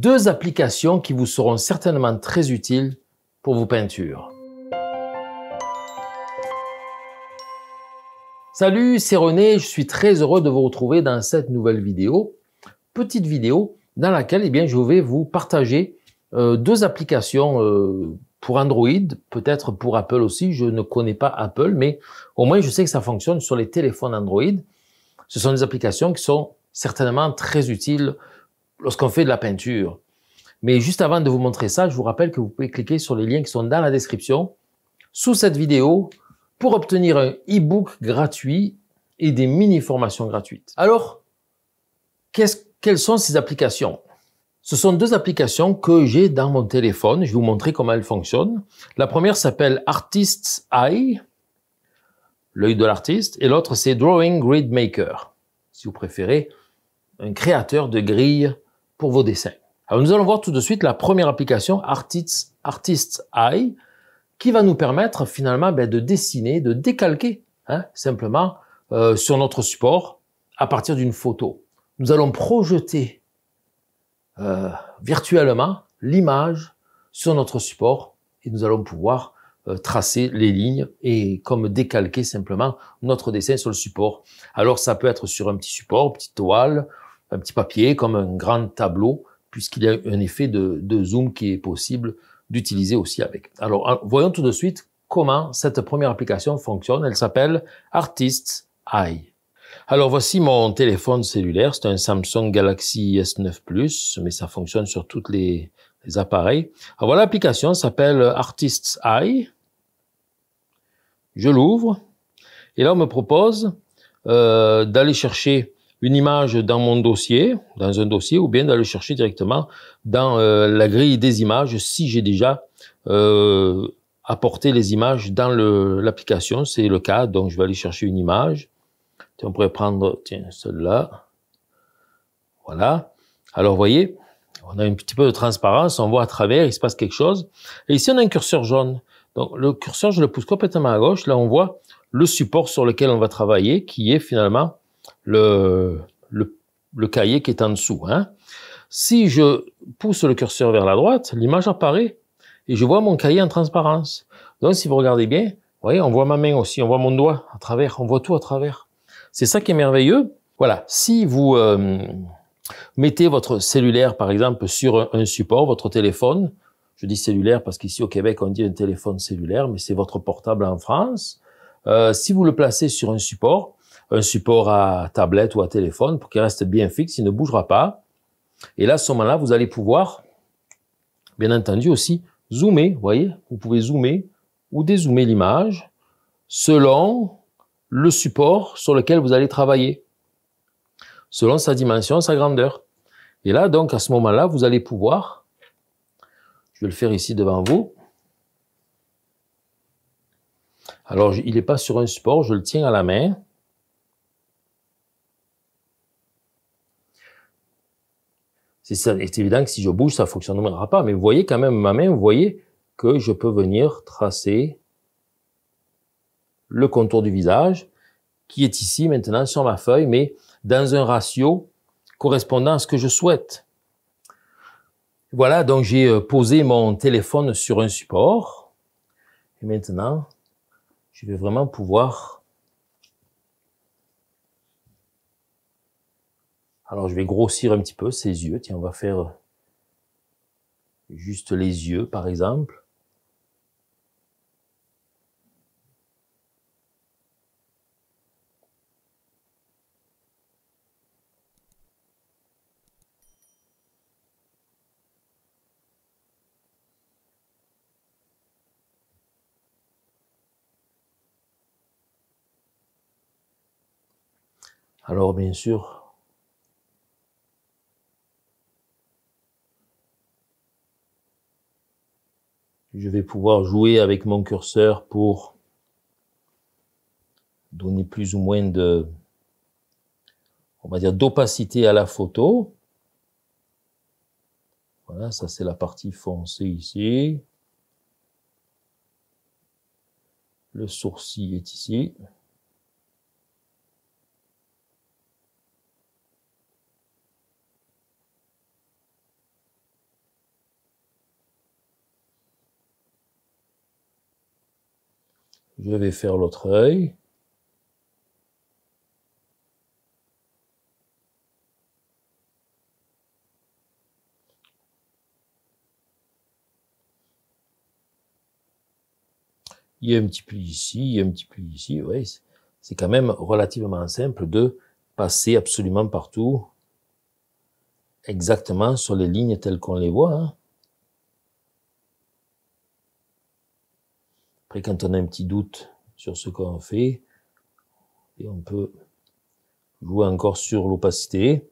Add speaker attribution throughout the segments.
Speaker 1: deux applications qui vous seront certainement très utiles pour vos peintures. Salut, c'est René, je suis très heureux de vous retrouver dans cette nouvelle vidéo, petite vidéo dans laquelle eh bien, je vais vous partager euh, deux applications euh, pour Android, peut-être pour Apple aussi, je ne connais pas Apple, mais au moins je sais que ça fonctionne sur les téléphones Android. Ce sont des applications qui sont certainement très utiles lorsqu'on fait de la peinture. Mais juste avant de vous montrer ça, je vous rappelle que vous pouvez cliquer sur les liens qui sont dans la description sous cette vidéo pour obtenir un e-book gratuit et des mini-formations gratuites. Alors, quelles sont ces applications Ce sont deux applications que j'ai dans mon téléphone. Je vais vous montrer comment elles fonctionnent. La première s'appelle Artist's Eye, l'œil de l'artiste, et l'autre c'est Drawing Grid Maker, si vous préférez, un créateur de grilles vos dessins. Alors nous allons voir tout de suite la première application Artists, Eye qui va nous permettre finalement ben, de dessiner, de décalquer hein, simplement euh, sur notre support à partir d'une photo. Nous allons projeter euh, virtuellement l'image sur notre support et nous allons pouvoir euh, tracer les lignes et comme décalquer simplement notre dessin sur le support. Alors ça peut être sur un petit support, petite toile un petit papier comme un grand tableau, puisqu'il y a un effet de, zoom qui est possible d'utiliser aussi avec. Alors, voyons tout de suite comment cette première application fonctionne. Elle s'appelle Artists Eye. Alors voici mon téléphone cellulaire, c'est un Samsung Galaxy S9 Plus, mais ça fonctionne sur tous les, appareils. Alors voilà l'application, s'appelle Artist's Eye. Je l'ouvre et là on me propose euh, d'aller chercher une image dans mon dossier, dans un dossier, ou bien d'aller chercher directement dans euh, la grille des images si j'ai déjà euh, apporté les images dans l'application. C'est le cas, donc je vais aller chercher une image. on pourrait prendre tiens, celle-là. Voilà. Alors, voyez, on a un petit peu de transparence, on voit à travers, il se passe quelque chose. Et ici, on a un curseur jaune. Donc, le curseur, je le pousse complètement à gauche. Là, on voit le support sur lequel on va travailler, qui est finalement le, le, cahier qui est en dessous. Hein. Si je pousse le curseur vers la droite, l'image apparaît et je vois mon cahier en transparence. Donc, si vous regardez bien, vous voyez, on voit ma main aussi, on voit mon doigt à travers, on voit tout à travers. C'est ça qui est merveilleux. Voilà, si vous euh, mettez votre cellulaire, par exemple, sur un support, votre téléphone, je dis cellulaire parce qu'ici au Québec, on dit un téléphone cellulaire, mais c'est votre portable en France. Euh, si vous le placez sur un support, un support à tablette ou à téléphone pour qu'il reste bien fixe, il ne bougera pas. Et là, à ce moment-là, vous allez pouvoir, bien entendu aussi, zoomer, vous voyez, vous pouvez zoomer ou dézoomer l'image selon le support sur lequel vous allez travailler, selon sa dimension, sa grandeur. Et là, donc, à ce moment-là, vous allez pouvoir, je vais le faire ici devant vous, alors il n'est pas sur un support, je le tiens à la main, C'est évident que si je bouge, ça fonctionnera pas. Mais vous voyez quand même ma main, vous voyez que je peux venir tracer le contour du visage qui est ici maintenant sur ma feuille, mais dans un ratio correspondant à ce que je souhaite. Voilà, donc j'ai euh, posé mon téléphone sur un support. Et maintenant, je vais vraiment pouvoir Alors je vais grossir un petit peu ses yeux. Tiens, on va faire juste les yeux par exemple. Alors bien sûr, je vais pouvoir jouer avec mon curseur pour donner plus ou moins de, on va dire, d'opacité à la photo. Voilà, ça c'est la partie foncée ici. Le sourcil est ici. Je vais faire l'autre œil. il y a un petit pli ici, il y a un petit pli ici. c'est quand même relativement simple de passer absolument partout, exactement sur les lignes telles qu'on les voit. Hein. Après, quand on a un petit doute sur ce qu'on fait, et on peut jouer encore sur l'opacité.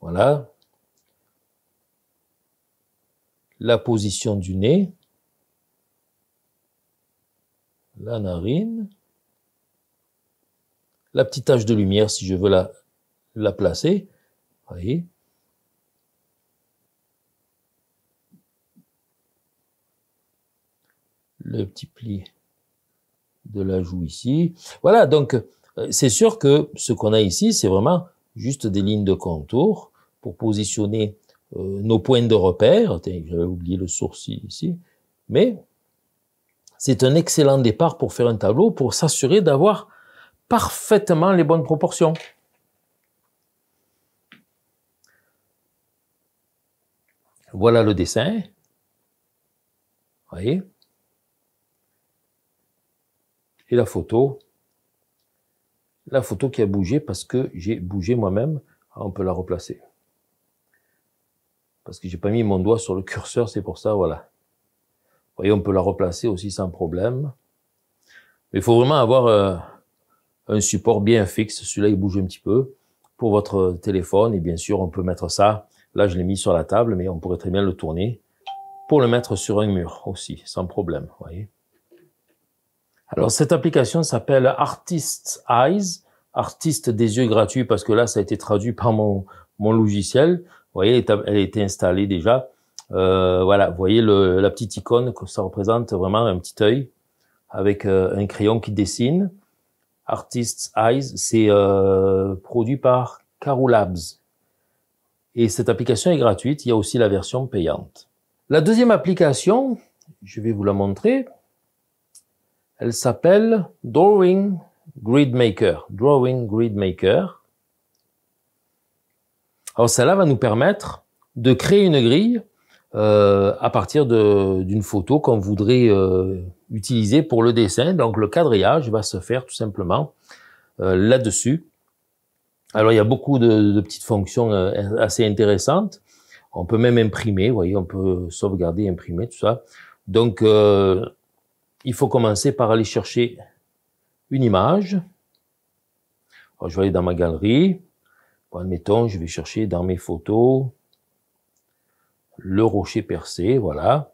Speaker 1: Voilà. La position du nez. La narine. La petite tache de lumière, si je veux la, la placer. Vous voyez le petit pli de la joue ici. Voilà, donc euh, c'est sûr que ce qu'on a ici, c'est vraiment juste des lignes de contour pour positionner euh, nos points de repère. J'avais oublié le sourcil ici. Mais c'est un excellent départ pour faire un tableau, pour s'assurer d'avoir parfaitement les bonnes proportions. Voilà le dessin. Vous voyez et la photo, la photo qui a bougé parce que j'ai bougé moi-même, ah, on peut la replacer. Parce que j'ai pas mis mon doigt sur le curseur, c'est pour ça, voilà. Vous voyez, on peut la replacer aussi sans problème. Mais il faut vraiment avoir euh, un support bien fixe. Celui-là, il bouge un petit peu pour votre téléphone. Et bien sûr, on peut mettre ça. Là, je l'ai mis sur la table, mais on pourrait très bien le tourner pour le mettre sur un mur aussi, sans problème, voyez. Alors cette application s'appelle Artists Eyes, artiste des yeux gratuits parce que là ça a été traduit par mon mon logiciel. Vous voyez, elle a été installée déjà. Euh, voilà, vous voyez le, la petite icône que ça représente vraiment un petit œil avec euh, un crayon qui dessine. Artist's Eyes, c'est euh, produit par Carou Labs. Et cette application est gratuite, il y a aussi la version payante. La deuxième application, je vais vous la montrer, elle s'appelle Drawing Grid Maker. Drawing Grid Maker. Alors celle-là va nous permettre de créer une grille euh, à partir d'une photo qu'on voudrait euh, utiliser pour le dessin. Donc le quadrillage va se faire tout simplement euh, là-dessus. Alors il y a beaucoup de, de petites fonctions assez intéressantes. On peut même imprimer, vous voyez, on peut sauvegarder, imprimer, tout ça. Donc il faut commencer par aller chercher une image. je vais aller dans ma galerie. admettons, je vais chercher dans mes photos le rocher percé, voilà.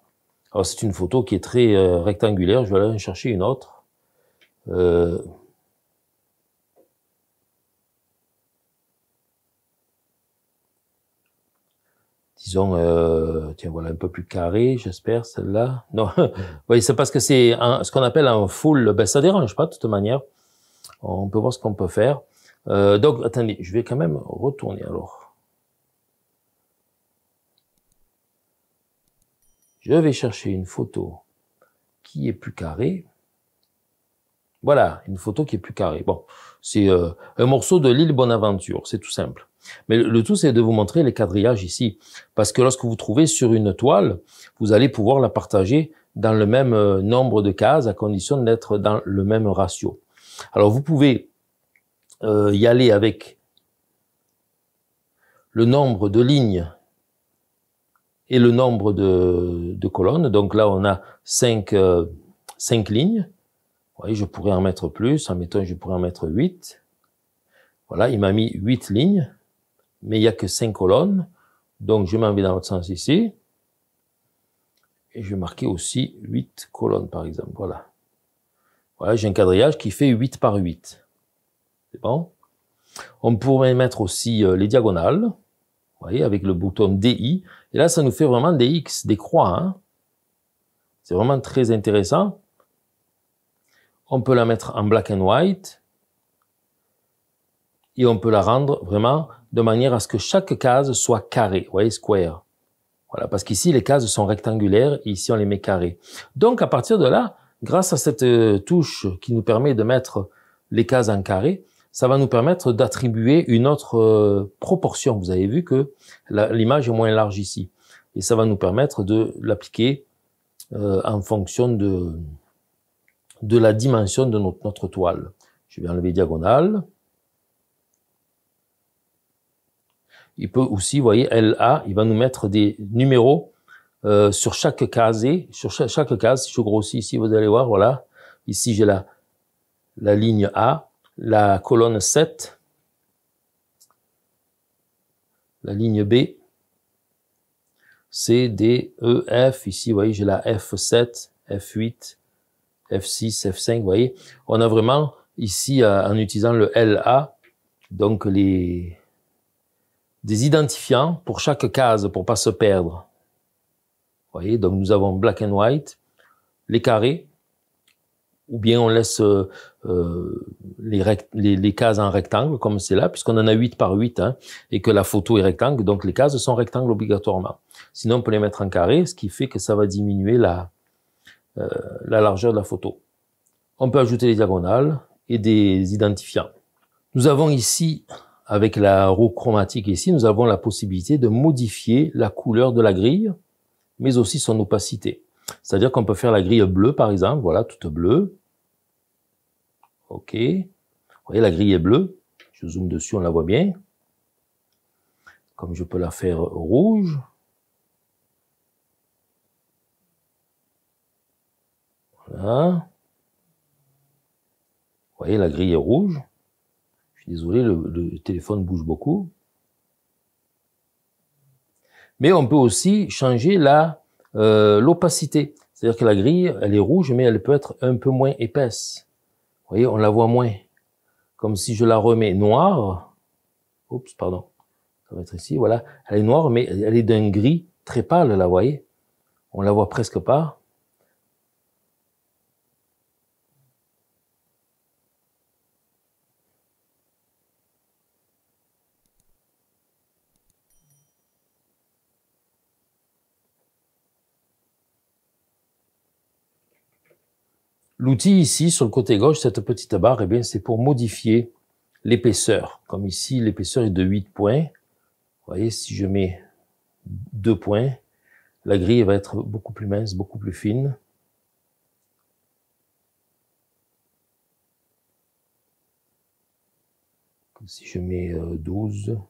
Speaker 1: c'est une photo qui est très euh, rectangulaire, je vais aller chercher une autre. Euh, disons, euh, tiens, voilà, un peu plus carré, j'espère, celle-là. Non, voyez, c'est parce que c'est ce qu'on appelle un full, ben, ça dérange pas, de toute manière. On peut voir ce qu'on peut faire. Euh, donc, attendez, je vais quand même retourner, alors. Je vais chercher une photo qui est plus carrée. Voilà, une photo qui est plus carrée. Bon, c'est euh, un morceau de l'île Bonaventure, c'est tout simple. Mais le, tout, c'est de vous montrer les quadrillages ici. Parce que lorsque vous trouvez sur une toile, vous allez pouvoir la partager dans le même euh, nombre de cases, à condition d'être dans le même ratio. Alors, vous pouvez euh, y aller avec le nombre de lignes et le nombre de, colonnes. Donc là, on a cinq lignes voyez, je pourrais en mettre plus, en mettant, je pourrais en mettre 8. Voilà, il m'a mis 8 lignes, mais il n'y a que 5 colonnes. Donc, je m'en vais dans l'autre sens ici. Et je vais marquer aussi 8 colonnes, par exemple. Voilà. Voilà, j'ai un quadrillage qui fait 8 par 8. C'est bon On pourrait mettre aussi euh, les diagonales, vous voyez, avec le bouton DI. Et là, ça nous fait vraiment des X, des croix. Hein. c'est vraiment très intéressant on peut la mettre en black and white et on peut la rendre vraiment de manière à ce que chaque case soit carrée, vous voyez, square. Voilà, parce qu'ici, les cases sont rectangulaires et ici, on les met carrées. Donc, à partir de là, grâce à cette euh, touche qui nous permet de mettre les cases en carré, ça va nous permettre d'attribuer une autre euh, proportion. Vous avez vu que l'image est moins large ici. Et ça va nous permettre de l'appliquer euh, en fonction de, de la dimension de notre, notre toile. Je vais enlever diagonale. Il peut aussi, vous voyez, LA, il va nous mettre des numéros euh, sur chaque case. Et sur chaque, chaque, case, si je grossis ici, vous allez voir, voilà. Ici, j'ai la, la ligne A, la colonne 7, la ligne B, C, D, E, F. Ici, vous voyez, j'ai la F7, F8, F6, F5, vous voyez, on a vraiment ici, euh, en utilisant le LA, donc les, des identifiants pour chaque case pour pas se perdre. Vous voyez, donc nous avons black and white, les carrés, ou bien on laisse euh, euh, les, les, cases en rectangle, comme c'est là, puisqu'on en a 8 par 8, hein, et que la photo est rectangle, donc les cases sont rectangles obligatoirement. Sinon, on peut les mettre en carré, ce qui fait que ça va diminuer la, euh, la largeur de la photo. On peut ajouter des diagonales et des identifiants. Nous avons ici, avec la roue chromatique ici, nous avons la possibilité de modifier la couleur de la grille, mais aussi son opacité. C'est-à-dire qu'on peut faire la grille bleue, par exemple, voilà, toute bleue. OK. Vous voyez, la grille est bleue. Je zoome dessus, on la voit bien. Comme je peux la faire rouge, Hein vous voyez, la grille est rouge. Je suis désolé, le, téléphone bouge beaucoup. Mais on peut aussi changer la euh, l'opacité. C'est-à-dire que la grille, elle est rouge, mais elle peut être un peu moins épaisse. Vous voyez, on la voit moins. Comme si je la remets noire. Oups, pardon. Ça va être ici, voilà. Elle est noire, mais elle est d'un gris très pâle, là, vous voyez. On la voit presque pas. L'outil ici, sur le côté gauche, cette petite barre, eh bien, c'est pour modifier l'épaisseur. Comme ici, l'épaisseur est de 8 points. Vous voyez, si je mets 2 points, la grille va être beaucoup plus mince, beaucoup plus fine. si je mets 12, euh, vous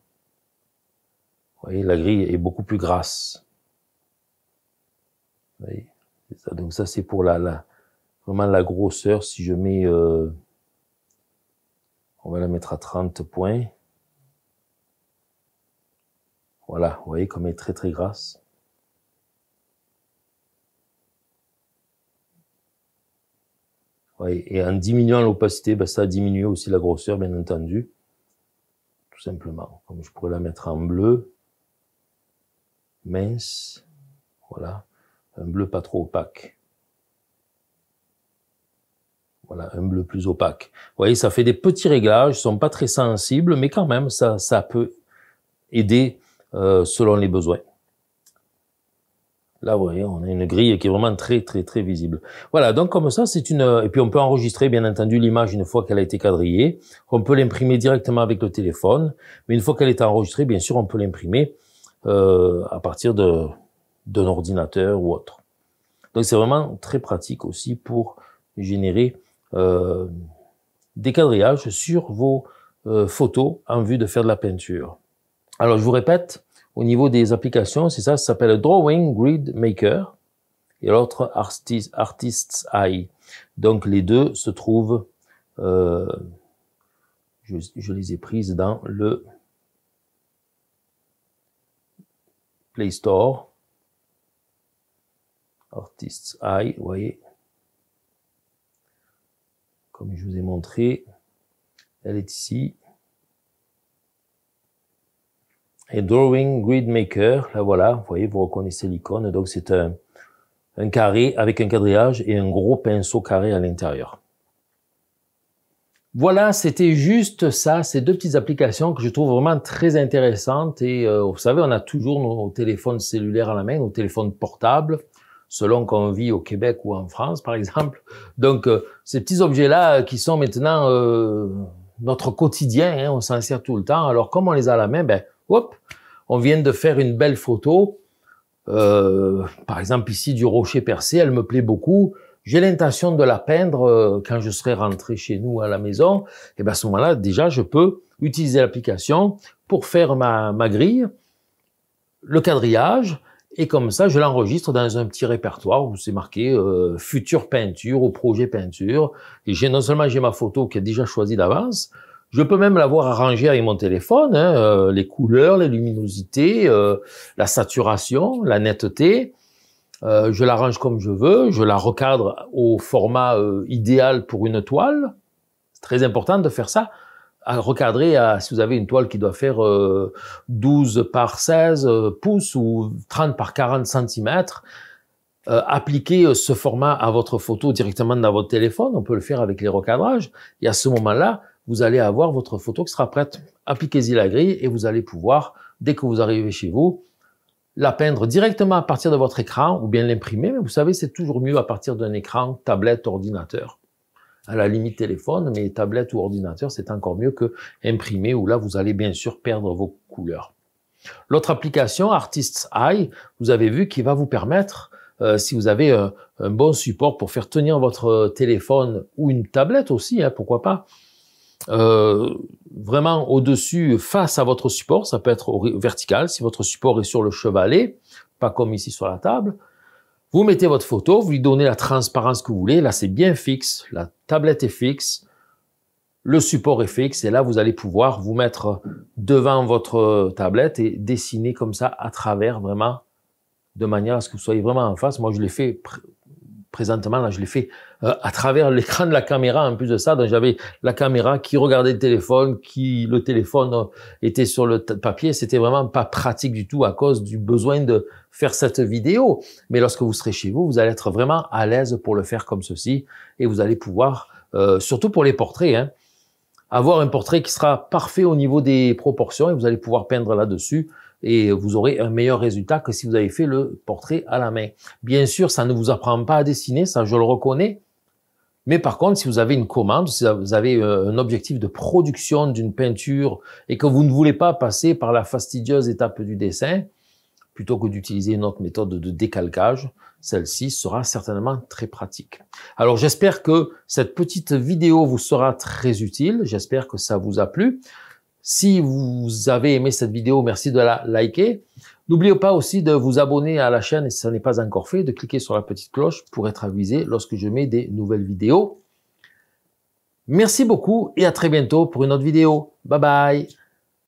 Speaker 1: voyez, la grille est beaucoup plus grasse. Donc ça, c'est pour la, la, vraiment la grosseur, si je mets, euh, on va la mettre à 30 points. Voilà, vous voyez comme elle est très très grasse. Et en diminuant l'opacité, ben ça diminue aussi la grosseur, bien entendu. Tout simplement. Comme je pourrais la mettre en bleu, mince, voilà, un bleu pas trop opaque. Voilà, un bleu plus opaque. Vous voyez, ça fait des petits réglages, ils sont pas très sensibles, mais quand même, ça, ça peut aider euh, selon les besoins. Là, vous voyez, on a une grille qui est vraiment très, très, très visible. Voilà, donc comme ça, c'est une... Et puis on peut enregistrer, bien entendu, l'image une fois qu'elle a été quadrillée. On peut l'imprimer directement avec le téléphone. Mais une fois qu'elle est enregistrée, bien sûr, on peut l'imprimer euh, à partir d'un ordinateur ou autre. Donc c'est vraiment très pratique aussi pour générer euh, des sur vos euh, photos en vue de faire de la peinture. Alors, je vous répète, au niveau des applications, c'est ça, ça s'appelle Drawing Grid Maker et l'autre Artist's Eye. Donc, les deux se trouvent, euh, je, je, les ai prises dans le Play Store. Artist's Eye, vous voyez comme je vous ai montré. Elle est ici. Et Drawing Grid Maker, là voilà, vous voyez, vous reconnaissez l'icône. Donc c'est un, carré avec un quadrillage et un gros pinceau carré à l'intérieur. Voilà, c'était juste ça, ces deux petites applications que je trouve vraiment très intéressantes. Et euh, vous savez, on a toujours nos téléphones cellulaires à la main, nos téléphones portables selon qu'on vit au Québec ou en France, par exemple. Donc, euh, ces petits objets-là qui sont maintenant euh, notre quotidien, hein, on s'en sert tout le temps. Alors, comme on les a à la main, ben, hop, on vient de faire une belle photo. Euh, par exemple, ici, du rocher percé, elle me plaît beaucoup. J'ai l'intention de la peindre euh, quand je serai rentré chez nous à la maison. Et ben, à ce moment-là, déjà, je peux utiliser l'application pour faire ma, ma grille, le quadrillage, et comme ça, je l'enregistre dans un petit répertoire où c'est marqué euh, future peinture ou projet peinture. Et j'ai non seulement j'ai ma photo qui est déjà choisie d'avance, je peux même l'avoir arrangée avec mon téléphone, hein, euh, les couleurs, les luminosités, euh, la saturation, la netteté. Euh, je l'arrange comme je veux, je la recadre au format idéal pour une toile. C'est très important de faire ça à recadrer à, si vous avez une toile qui doit faire 12 euh, par 16 euh, pouces ou 30 par 40 cm, euh, appliquez appliquer ce format à votre photo directement dans votre téléphone. On peut le faire avec les recadrages. Et à ce moment-là, vous allez avoir votre photo qui sera prête. Appliquez-y la grille et vous allez pouvoir, dès que vous arrivez chez vous, la peindre directement à partir de votre écran ou bien l'imprimer. Mais vous savez, c'est toujours mieux à partir d'un écran, tablette, ordinateur à la limite téléphone, mais tablette ou ordinateur, c'est encore mieux que imprimer, où là, vous allez bien sûr perdre vos couleurs. L'autre application, Artist's Eye, vous avez vu, qui va vous permettre, euh, si vous avez euh, un, bon support pour faire tenir votre téléphone ou une tablette aussi, hein, pourquoi pas, euh, vraiment au-dessus, face à votre support, ça peut être vertical, si votre support est sur le chevalet, pas comme ici sur la table, vous mettez votre photo, vous lui donnez la transparence que vous voulez. Là, c'est bien fixe. La tablette est fixe. Le support est fixe. Et là, vous allez pouvoir vous mettre devant votre tablette et dessiner comme ça à travers vraiment de manière à ce que vous soyez vraiment en face. Moi, je l'ai fait présentement, là, je l'ai fait euh, à travers l'écran de la caméra en plus de ça. Donc j'avais la caméra qui regardait le téléphone, qui le téléphone euh, était sur le papier. C'était vraiment pas pratique du tout à cause du besoin de faire cette vidéo. Mais lorsque vous serez chez vous, vous allez être vraiment à l'aise pour le faire comme ceci et vous allez pouvoir, euh, surtout pour les portraits, hein, avoir un portrait qui sera parfait au niveau des proportions et vous allez pouvoir peindre là-dessus et vous aurez un meilleur résultat que si vous avez fait le portrait à la main. Bien sûr, ça ne vous apprend pas à dessiner, ça je le reconnais. Mais par contre, si vous avez une commande, si vous avez euh, un objectif de production d'une peinture et que vous ne voulez pas passer par la fastidieuse étape du dessin, plutôt que d'utiliser une autre méthode de décalcage, celle-ci sera certainement très pratique. Alors j'espère que cette petite vidéo vous sera très utile, j'espère que ça vous a plu. Si vous avez aimé cette vidéo, merci de la liker. N'oubliez pas aussi de vous abonner à la chaîne si ce n'est pas encore fait, de cliquer sur la petite cloche pour être avisé lorsque je mets des nouvelles vidéos. Merci beaucoup et à très bientôt pour une autre vidéo. Bye bye